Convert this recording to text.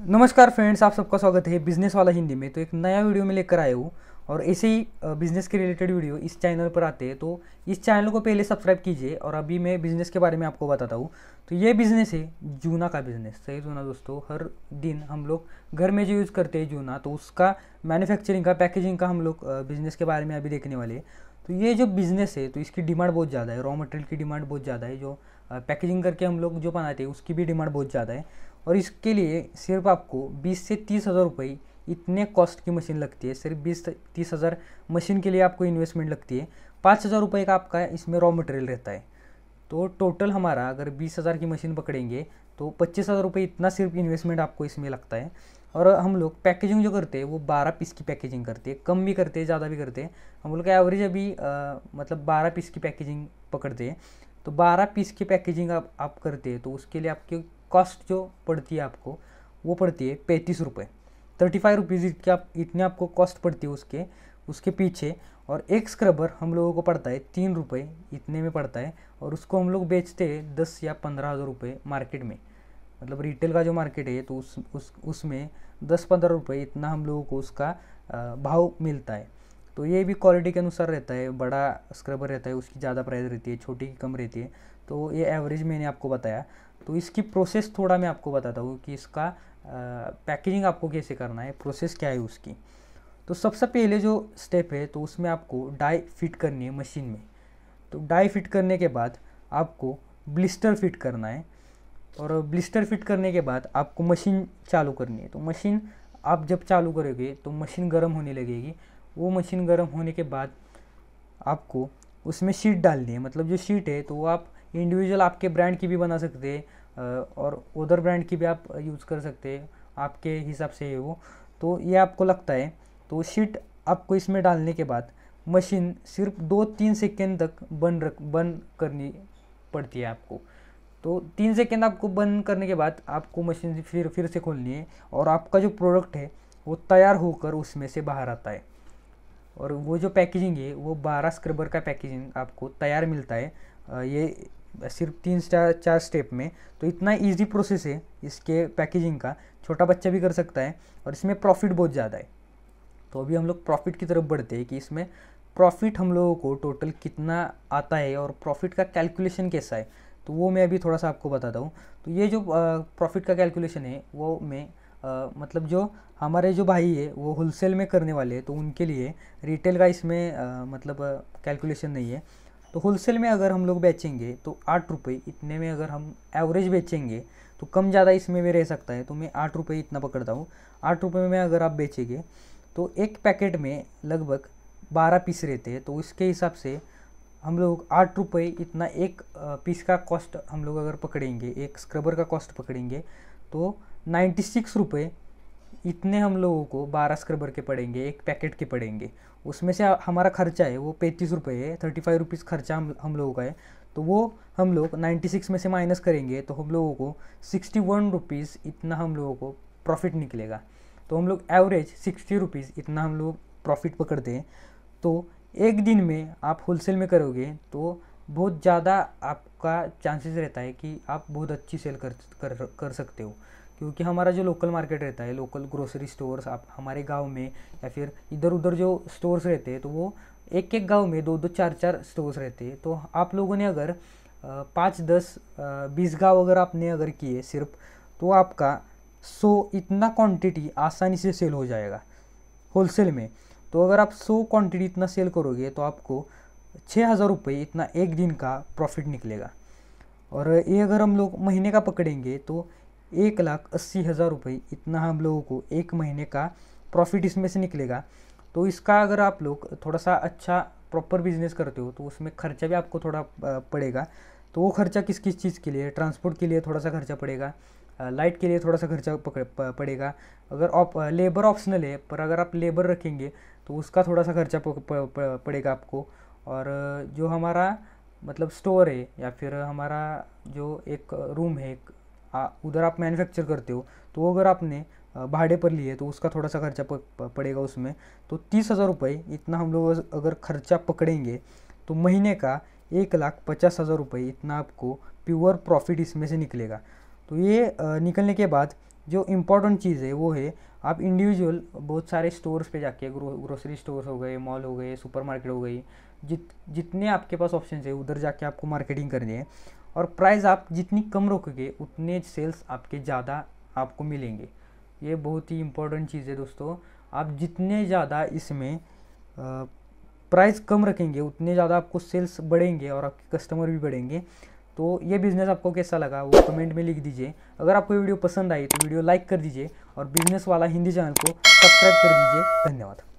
नमस्कार फ्रेंड्स आप सबका स्वागत है बिजनेस वाला हिंदी में तो एक नया वीडियो में लेकर आए हूँ और ऐसे ही बिजनेस के रिलेटेड वीडियो इस चैनल पर आते हैं तो इस चैनल को पहले सब्सक्राइब कीजिए और अभी मैं बिजनेस के बारे में आपको बताता हूँ तो ये बिजनेस है जूना का बिजनेस सही जूना दोस्तों हर दिन हम लोग घर में जो यूज़ करते हैं जूना तो उसका मैन्युफैक्चरिंग का पैकेजिंग का हम लोग बिजनेस के बारे में अभी देखने वाले तो ये जो बिज़नेस है तो इसकी डिमांड बहुत ज़्यादा है रॉ मटेरियल की डिमांड बहुत ज़्यादा है जो पैकेजिंग करके हम लोग जो बनाते हैं उसकी भी डिमांड बहुत ज़्यादा है और इसके लिए सिर्फ आपको बीस से तीस हज़ार रुपये इतने कॉस्ट की मशीन लगती है सिर्फ बीस तीस हज़ार मशीन के लिए आपको इन्वेस्टमेंट लगती है पाँच हज़ार रुपये का आपका इसमें रॉ मटेरियल रहता है तो टोटल हमारा अगर बीस हज़ार की मशीन पकड़ेंगे तो पच्चीस हज़ार रुपये इतना सिर्फ इन्वेस्टमेंट आपको इसमें लगता है और हम लोग पैकेजिंग जो करते हैं वो बारह पीस की पैकेजिंग करते हैं कम भी करते हैं ज़्यादा भी करते हैं हम लोग का एवरेज अभी आ, मतलब बारह पीस की पैकेजिंग पकड़ते हैं तो बारह पीस की पैकेजिंग आप आप करते हैं तो उसके लिए आपकी कॉस्ट जो पड़ती है आपको वो पड़ती है पैंतीस रुपये थर्टी फाइव रुपीज़ की आप इतने आपको कॉस्ट पड़ती है उसके उसके पीछे और एक स्क्रबर हम लोगों को पड़ता है तीन रुपये इतने में पड़ता है और उसको हम लोग बेचते हैं दस या पंद्रह हज़ार रुपये मार्केट में मतलब रिटेल का जो मार्केट है तो उस उस उसमें दस पंद्रह रुपये इतना हम लोगों को उसका भाव मिलता है तो ये भी क्वालिटी के अनुसार रहता है बड़ा स्क्रबर रहता है उसकी ज़्यादा प्राइस रहती है छोटी की कम रहती है तो ये एवरेज मैंने आपको बताया तो इसकी प्रोसेस थोड़ा मैं आपको बताता हूँ कि इसका पैकेजिंग आपको कैसे करना है प्रोसेस क्या है उसकी तो सबसे पहले जो स्टेप है तो उसमें आपको डाई फिट करनी है मशीन में तो डाई फिट करने के बाद आपको ब्लिस्टर फिट करना है और ब्लिस्टर फिट करने के बाद आपको मशीन चालू करनी है तो मशीन आप जब चालू करोगे तो मशीन गर्म होने लगेगी वो मशीन गर्म होने के बाद आपको उसमें शीट डालनी है मतलब जो शीट है तो वो आप इंडिविजुअल आपके ब्रांड की भी बना सकते हैं और उधर ब्रांड की भी आप यूज़ कर सकते हैं आपके हिसाब से है वो तो ये आपको लगता है तो शीट आपको इसमें डालने के बाद मशीन सिर्फ दो तीन सेकेंड तक बंद रख बंद करनी पड़ती है आपको तो तीन सेकेंड आपको बंद करने के बाद आपको मशीन फिर फिर से खोलनी है और आपका जो प्रोडक्ट है वो तैयार होकर उसमें से बाहर आता है और वो जो पैकेजिंग है वो बारह स्क्रबर का पैकेजिंग आपको तैयार मिलता है ये सिर्फ तीन चार चार स्टेप में तो इतना इजी प्रोसेस है इसके पैकेजिंग का छोटा बच्चा भी कर सकता है और इसमें प्रॉफिट बहुत ज़्यादा है तो अभी हम लोग प्रॉफिट की तरफ बढ़ते हैं कि इसमें प्रॉफिट हम लोगों को टोटल कितना आता है और प्रॉफिट का कैलकुलेशन कैसा है तो वो मैं अभी थोड़ा सा आपको बताता हूँ तो ये जो प्रॉफिट का कैलकुलेशन है वो मैं मतलब जो हमारे जो भाई है वो होलसेल में करने वाले हैं तो उनके लिए रिटेल का इसमें मतलब कैलकुलेशन नहीं है तो होलसेल में अगर हम लोग बेचेंगे तो आठ रुपये इतने में अगर हम एवरेज बेचेंगे तो कम ज़्यादा इसमें भी रह सकता है तो मैं आठ रुपये इतना पकड़ता हूँ आठ रुपये में अगर आप बेचेंगे तो एक पैकेट में लगभग बारह पीस रहते हैं तो उसके हिसाब से हम लोग आठ रुपये इतना एक पीस का कॉस्ट हम लोग अगर पकड़ेंगे एक स्क्रबर का कॉस्ट पकड़ेंगे तो नाइन्टी सिक्स रुपये इतने हम लोगों को बारह स्क्रबर के पड़ेंगे एक पैकेट के पड़ेंगे उसमें से हमारा खर्चा है वो पैंतीस रुपये है थर्टी फाइव रुपीज़ खर्चा हम हम लोगों का है तो वो हम लोग नाइन्टी सिक्स में से माइनस करेंगे तो हम लोगों को सिक्सटी वन रुपीज़ इतना हम लोगों को प्रॉफिट निकलेगा तो हम लोग एवरेज सिक्सटी रुपीज़ इतना हम लोग प्रॉफिट पकड़ते हैं तो एक दिन में आप होलसेल में करोगे तो बहुत ज़्यादा आपका चांसेस रहता है कि आप बहुत अच्छी सेल कर कर कर सकते हो क्योंकि हमारा जो लोकल मार्केट रहता है लोकल ग्रोसरी स्टोर्स आप हमारे गांव में या फिर इधर उधर जो स्टोर्स रहते हैं तो वो एक एक गांव में दो दो चार चार स्टोर्स रहते हैं तो आप लोगों ने अगर पाँच दस बीस गांव अगर आपने अगर किए सिर्फ तो आपका सौ इतना क्वांटिटी आसानी से सेल हो जाएगा होलसेल में तो अगर आप सौ क्वांटिटी इतना सेल करोगे तो आपको छः हज़ार रुपये इतना एक दिन का प्रॉफिट निकलेगा और ये अगर हम लोग महीने का पकड़ेंगे तो एक लाख अस्सी हज़ार रुपये इतना हम लोगों को एक महीने का प्रॉफिट इसमें से निकलेगा तो इसका अगर आप लोग थोड़ा सा अच्छा प्रॉपर बिजनेस करते हो तो उसमें खर्चा भी आपको थोड़ा पड़ेगा तो वो खर्चा किस किस चीज़ के लिए ट्रांसपोर्ट के लिए थोड़ा सा खर्चा पड़ेगा लाइट के लिए थोड़ा सा खर्चा पड़ेगा अगर आप लेबर ऑप्शनल है पर अगर आप लेबर रखेंगे तो उसका थोड़ा सा खर्चा पड़ेगा आपको और जो हमारा मतलब स्टोर है या फिर हमारा जो एक रूम है एक उधर आप मैन्युफैक्चर करते हो तो अगर आपने भाड़े पर लिए तो उसका थोड़ा सा खर्चा पड़ेगा उसमें तो तीस हज़ार रुपये इतना हम लोग अगर खर्चा पकड़ेंगे तो महीने का एक लाख पचास हज़ार रुपये इतना आपको प्योर प्रॉफिट इसमें से निकलेगा तो ये निकलने के बाद जो इम्पॉर्टेंट चीज़ है वो है आप इंडिविजुअल बहुत सारे स्टोर्स पे जाके ग्रोसरी स्टोर हो गए मॉल हो गए सुपरमार्केट हो गई जित जितने आपके पास ऑप्शन है उधर जाके आपको मार्केटिंग करनी है और प्राइस आप जितनी कम रोकोगे उतने सेल्स आपके ज़्यादा आपको मिलेंगे ये बहुत ही इम्पोर्टेंट चीज़ है दोस्तों आप जितने ज़्यादा इसमें प्राइस कम रखेंगे उतने ज़्यादा आपको सेल्स बढ़ेंगे और आपके कस्टमर भी बढ़ेंगे तो ये बिज़नेस आपको कैसा लगा वो कमेंट में लिख दीजिए अगर आपको वीडियो पसंद आई तो वीडियो लाइक कर दीजिए और बिज़नेस वाला हिंदी चैनल को सब्सक्राइब कर दीजिए धन्यवाद